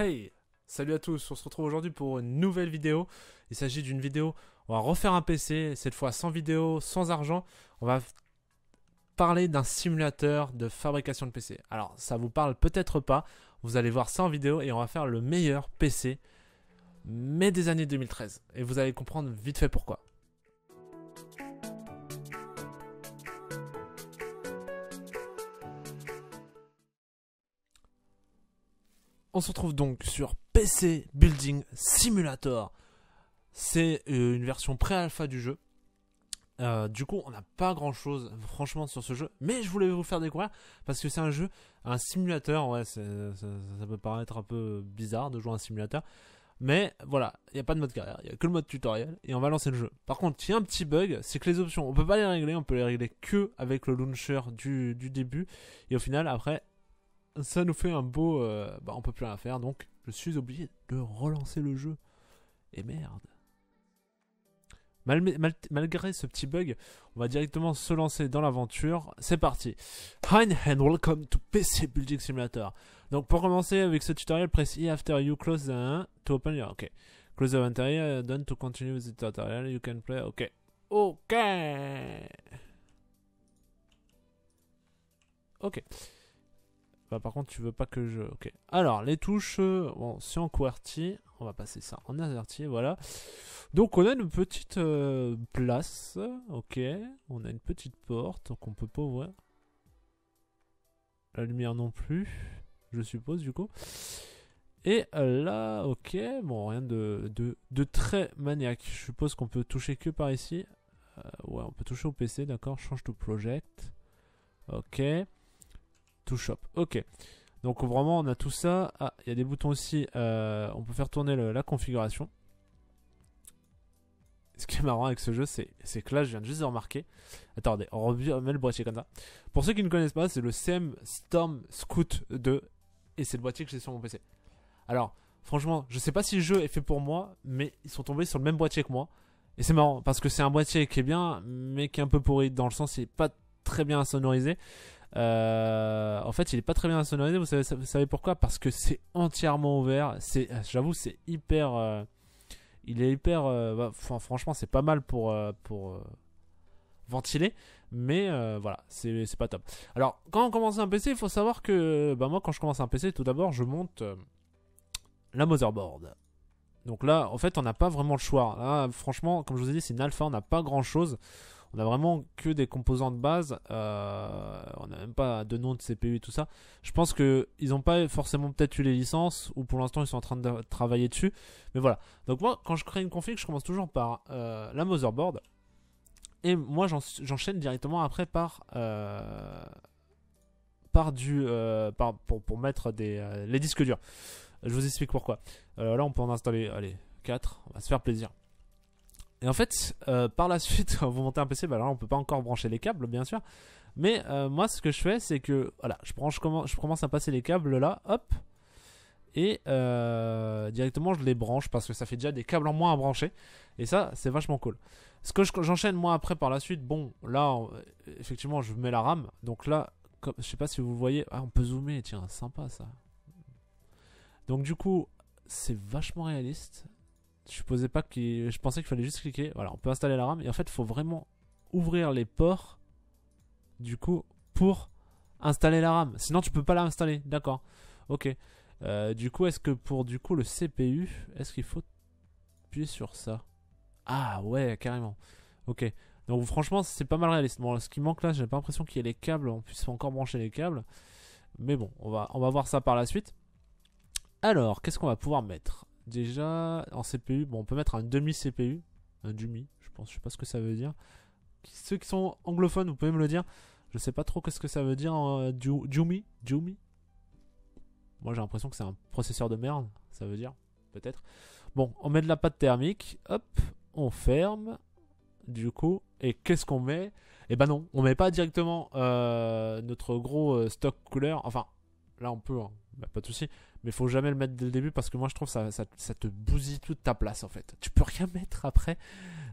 Hey Salut à tous, on se retrouve aujourd'hui pour une nouvelle vidéo. Il s'agit d'une vidéo, on va refaire un PC, cette fois sans vidéo, sans argent. On va parler d'un simulateur de fabrication de PC. Alors ça vous parle peut-être pas, vous allez voir ça en vidéo et on va faire le meilleur PC, mais des années 2013. Et vous allez comprendre vite fait pourquoi. On se retrouve donc sur PC Building Simulator. C'est euh, une version pré-alpha du jeu. Euh, du coup, on n'a pas grand chose, franchement, sur ce jeu. Mais je voulais vous faire découvrir parce que c'est un jeu, un simulateur. Ouais, ça, peut paraître un peu bizarre de jouer à un simulateur. Mais voilà, il n'y a pas de mode carrière, il n'y a que le mode tutoriel et on va lancer le jeu. Par contre, il y a un petit bug, c'est que les options, on peut pas les régler, on peut les régler que avec le launcher du début. Et au final, après, ça nous fait un beau. Euh, bah, on peut plus rien faire, donc je suis obligé de relancer le jeu. Et merde. malgré ce petit bug, on va directement se lancer dans l'aventure. C'est parti. Hi hein, and welcome to PC Building Simulator. Donc pour commencer avec ce tutoriel, press E after you close the to open your... Ok. Close the interior, done to continue with the tutorial, you can play... Ok. Ok. Ok. Bah, par contre, tu veux pas que je... Ok. Alors, les touches, euh, bon, c'est en QWERTY. On va passer ça en AZERTY, voilà. Donc, on a une petite euh, place. Ok. On a une petite porte donc qu'on peut pas ouvrir. La lumière non plus, je suppose, du coup. Et là, ok, bon, rien de, de, de très maniaque. Je suppose qu'on peut toucher que par ici. Euh, ouais, on peut toucher au PC, d'accord. Change de project. Ok shop. Ok. Donc vraiment, on a tout ça. Ah, il y a des boutons aussi. Euh, on peut faire tourner la configuration. Ce qui est marrant avec ce jeu, c'est que là, je viens de juste remarquer. Attendez, on remet le boîtier comme ça. Pour ceux qui ne connaissent pas, c'est le CM Storm Scout 2. Et c'est le boîtier que j'ai sur mon PC. Alors, franchement, je sais pas si le jeu est fait pour moi, mais ils sont tombés sur le même boîtier que moi. Et c'est marrant, parce que c'est un boîtier qui est bien, mais qui est un peu pourri, dans le sens, il n'est pas très bien sonorisé. Euh, en fait, il est pas très bien sonorisé. Vous savez, vous savez pourquoi Parce que c'est entièrement ouvert. C'est, j'avoue, c'est hyper. Euh, il est hyper. Euh, bah, franchement, c'est pas mal pour pour ventiler, mais voilà, c'est c'est pas top. Alors, quand on commence un PC, il faut savoir que bah moi, quand je commence un PC, tout d'abord, je monte la motherboard. Donc là, en fait, on n'a pas vraiment le choix. franchement, comme je vous ai dit, c'est une alpha, on n'a pas grand chose. On a vraiment que des composants de base. Euh, on n'a même pas de nom de CPU et tout ça. Je pense qu'ils ils n'ont pas forcément peut-être eu les licences ou pour l'instant ils sont en train de travailler dessus. Mais voilà. Donc moi, quand je crée une config, je commence toujours par euh, la motherboard. Et moi, j'enchaîne directement après par euh, par du pour, mettre des les disques durs. Je vous explique pourquoi. là, on peut en installer allez 4, on va se faire plaisir. Et en fait, euh, par la suite, vous montez un PC, bah là, on peut pas encore brancher les câbles, bien sûr. Mais euh, moi, ce que je fais, c'est que voilà, je, branche, commence, je commence à passer les câbles là, hop, et euh, directement je les branche parce que ça fait déjà des câbles en moins à brancher. Et ça, c'est vachement cool. Ce que j'enchaîne moi après par la suite, bon, là, effectivement, je mets la RAM. Donc là, comme, je sais pas si vous voyez, ah, on peut zoomer, tiens, sympa ça. Donc du coup, c'est vachement réaliste. Je supposais pas que Je pensais qu'il fallait juste cliquer. Voilà, on peut installer la RAM. Et en fait, il faut vraiment ouvrir les ports. Du coup, pour installer la RAM. Sinon, tu peux pas la installer. D'accord. Ok. Euh, du coup, est-ce que pour du coup le CPU, est-ce qu'il faut appuyer sur ça Ah ouais, carrément. Ok. Donc franchement, c'est pas mal réaliste. Bon, ce qui manque là, j'ai pas l'impression qu'il y ait les câbles. On puisse encore brancher les câbles. Mais bon, on va, on va voir ça par la suite. Alors, qu'est-ce qu'on va pouvoir mettre Déjà, en CPU, bon, on peut mettre un demi-CPU, un demi, je pense, je sais pas ce que ça veut dire. Ceux qui sont anglophones, vous pouvez me le dire. Je sais pas trop ce que ça veut dire, en euh, Jumi, Moi, j'ai l'impression que c'est un processeur de merde, ça veut dire, peut-être. Bon, on met de la pâte thermique, hop, on ferme, du coup, et qu'est-ce qu'on met Eh ben non, on met pas directement euh, notre gros euh, stock couleur, enfin, là on peut, hein, pas de soucis mais faut jamais le mettre dès le début parce que moi je trouve ça, ça, te bousille toute ta place en fait. Tu peux rien mettre après,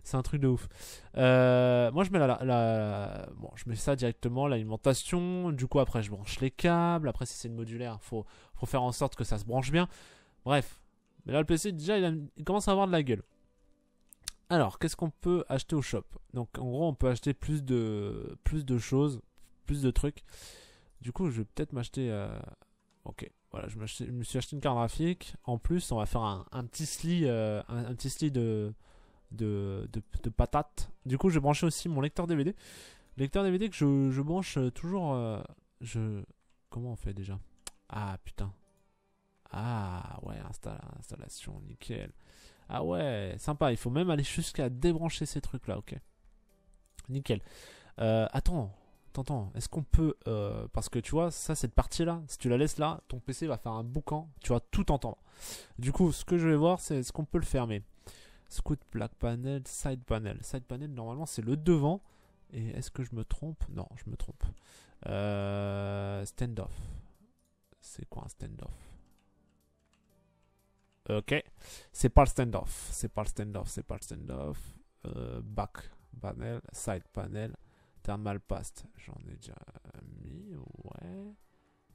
c'est un truc de ouf. Euh, moi je mets la, la, bon, je mets ça directement l'alimentation. Du coup après je branche les câbles. Après si c'est une modulaire, faut faut faire en sorte que ça se branche bien. Bref, mais là le PC déjà il, commence à avoir de la gueule. Alors qu'est-ce qu'on peut acheter au shop Donc en gros on peut acheter plus de plus de choses, plus de trucs. Du coup je vais peut-être m'acheter euh, Ok, voilà, je me, suis acheté une carte graphique. En plus, on va faire un, un petit sli, euh, un, de, de, Du coup, je vais aussi mon lecteur DVD. Lecteur DVD que je, je branche toujours. Euh, je Comment on fait déjà Ah putain. Ah ouais, installation, nickel. Ah ouais, sympa. Il faut même aller jusqu'à débrancher ces trucs là, ok. Nickel. Euh, attends, t'entends est-ce qu'on peut, euh, parce que tu vois, ça, cette partie-là, si tu la laisses là, ton PC va faire un boucan, tu vas tout entendre. Du coup, ce que je vais voir, c'est est-ce qu'on peut le fermer. Scoot Black Panel, Side Panel. Side Panel, normalement, c'est le devant. Et est-ce que je me trompe Non, je me trompe. Euh, standoff. C'est quoi un standoff Ok. C'est pas le standoff. C'est pas le standoff. C'est pas le standoff. Euh, back panel, side panel. Thermal Past, j'en ai déjà euh, mis, ouais.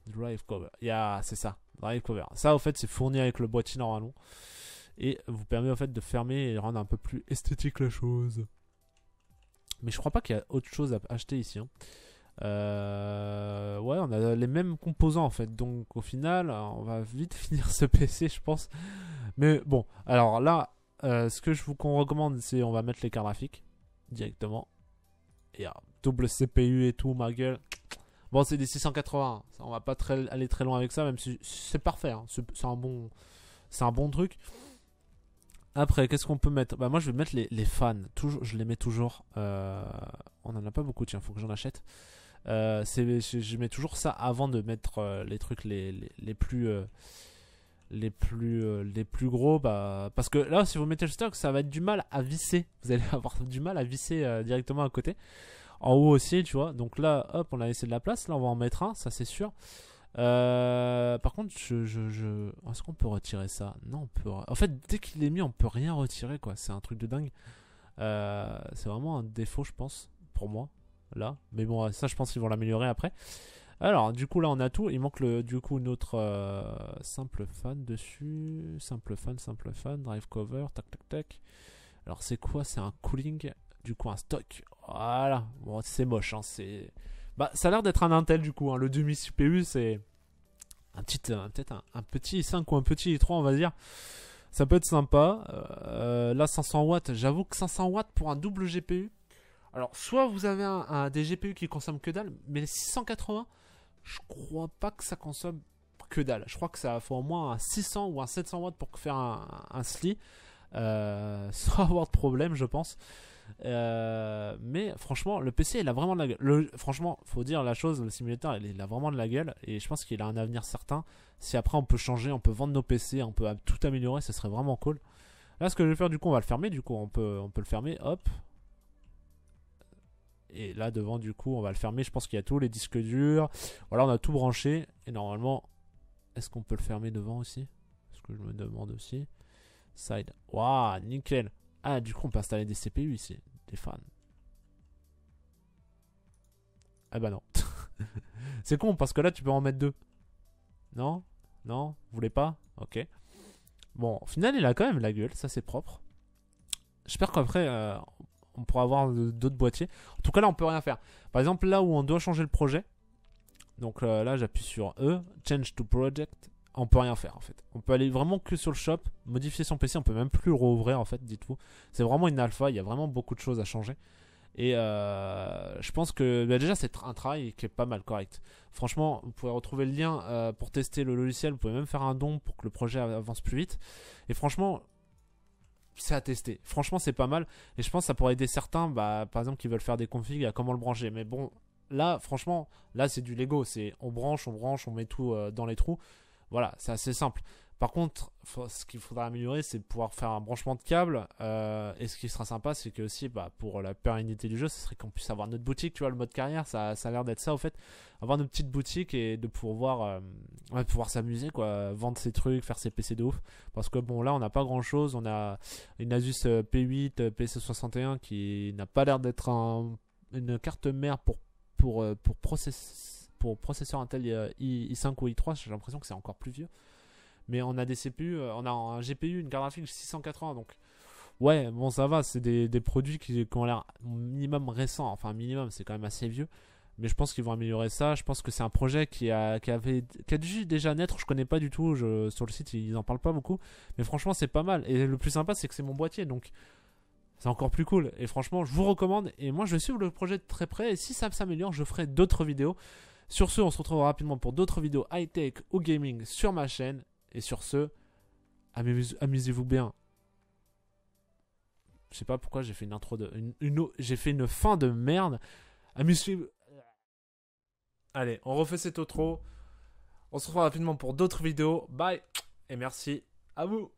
Drive Cover, yeah, c'est ça, Drive Cover. Ça, au fait, c'est fourni avec le boîtier normalement. Et vous permet, en fait, de fermer et rendre un peu plus esthétique la chose. Mais je crois pas qu'il y a autre chose à acheter ici. Hein. Euh, ouais, on a les mêmes composants en fait. Donc au final, euh, on va vite finir ce PC, je pense. Mais bon, alors là, ce que je vous recommande, c'est on va mettre les cartes graphiques directement double CPU et tout, ma gueule. Bon, c'est des 680. on va pas très, aller très loin avec ça, même si c'est parfait. Hein. C'est un bon, c'est un bon truc. Après, qu'est-ce qu'on peut mettre Bah moi, je vais mettre les, fans. Toujours, je les mets toujours. Euh, on en a pas beaucoup, tiens. Faut que j'en achète. Euh, je, mets toujours ça avant de mettre euh, les trucs les, les plus les plus euh, les plus gros bah parce que là si vous mettez le stock ça va être du mal à visser vous allez avoir du mal à visser euh, directement à côté en haut aussi tu vois donc là hop on a laissé de la place là on va en mettre un ça c'est sûr euh, par contre je, je, je... est-ce qu'on peut retirer ça non on peut en fait dès qu'il est mis on peut rien retirer quoi c'est un truc de dingue c'est vraiment un défaut je pense pour moi là mais bon ça je pense qu'ils vont l'améliorer après alors, du coup, là, on a tout. Il manque le, du coup notre euh, simple fan dessus. Simple fan, simple fan, drive cover, tac, tac, tac. Alors, c'est quoi C'est un cooling, du coup, un stock. Voilà. Bon, c'est moche, hein. C'est... Bah, ça a l'air d'être un Intel, du coup. Hein. Le demi-CPU, c'est un petit, peut-être un, petit 5 ou un petit 3, on va dire. Ça peut être sympa. Euh, là, 500 watts. J'avoue que 500 watts pour un double GPU. Alors, soit vous avez un, des GPU qui consomment que dalle, mais 680, je crois pas que ça consomme que dalle. Je crois que ça faut au moins un 600 ou un 700 watts pour faire un, un SLI. Euh, sans avoir de problème, je pense. Euh, mais franchement, le PC, il a vraiment de la gueule. franchement, faut dire la chose, le simulateur, il, a vraiment de la gueule. Et je pense qu'il a un avenir certain. Si après on peut changer, on peut vendre nos PC, on peut tout améliorer, ce serait vraiment cool. Là, ce que je vais faire, du coup, on va le fermer. Du coup, on peut, on peut le fermer. Hop, et là, devant, du coup, on va le fermer. Je pense qu'il y a tous les disques durs. Voilà, on a tout branché. Et normalement, est-ce qu'on peut le fermer devant aussi Ce que je me demande aussi. Side. Waouh, nickel. Ah, du coup, on peut installer des CPU ici. Des fans. Ah bah non. c'est con parce que là, tu peux en mettre deux. Non Non Vous voulez pas Ok. Bon, au final, il a quand même la gueule. Ça, c'est propre. J'espère qu'après, euh, on pourra avoir d'autres boîtiers. En tout cas, là, on peut rien faire. Par exemple, là où on doit changer le projet, donc euh, là, j'appuie sur E, Change to Project, on peut rien faire en fait. On peut aller vraiment que sur le shop, modifier son PC, on peut même plus rouvrir en fait, dites-vous. C'est vraiment une alpha, il y a vraiment beaucoup de choses à changer. Et euh, je pense que bah, déjà c'est un travail qui est pas mal correct. Franchement, vous pouvez retrouver le lien euh, pour tester le logiciel, vous pouvez même faire un don pour que le projet avance plus vite. Et franchement, c'est à tester. Franchement, c'est pas mal. Et je pense que ça pourrait aider certains, bah, par exemple, qui veulent faire des configs à comment le brancher. Mais bon, là, franchement, là, c'est du Lego. C'est on branche, on branche, on met tout euh, dans les trous. Voilà, c'est assez simple. Par contre, ce qu'il faudra améliorer, c'est pouvoir faire un branchement de câble. Euh, et ce qui sera sympa, c'est que aussi, bah, pour la pérennité du jeu, ce serait qu'on puisse avoir notre boutique. Tu vois, le mode carrière, ça, a l'air d'être ça, au fait. Avoir notre petite boutique et de pouvoir, euh, pouvoir s'amuser, quoi. Vendre ses trucs, faire ses PC de ouf. Parce que bon, là, on n'a pas grand chose. On a une Asus P8, euh, PC61 qui n'a pas l'air d'être une carte mère pour, pour, pour, process, pour processeur Intel i5 ou i3. J'ai l'impression que c'est encore plus vieux mais on a des CPU, euh, on a un GPU, une carte graphique 680, donc ouais, bon ça va, c'est des, produits qui, ont l'air minimum récents, enfin minimum, c'est quand même assez vieux, mais je pense qu'ils vont améliorer ça. Je pense que c'est un projet qui a, qui avait, a dû déjà naître, je connais pas du tout, sur le site ils en parlent pas beaucoup, mais franchement c'est pas mal, et le plus sympa c'est que c'est mon boîtier, donc c'est encore plus cool, et franchement je vous recommande, et moi je vais suivre le projet de très près, et si ça s'améliore, je ferai d'autres vidéos. Sur ce, on se retrouve rapidement pour d'autres vidéos high-tech ou gaming sur ma chaîne. Et sur ce, amusez-vous bien. Je sais pas pourquoi j'ai fait une intro de. j'ai fait une fin de merde. Amusez-vous. Allez, on refait cette outro. On se retrouve rapidement pour d'autres vidéos. Bye et merci à vous.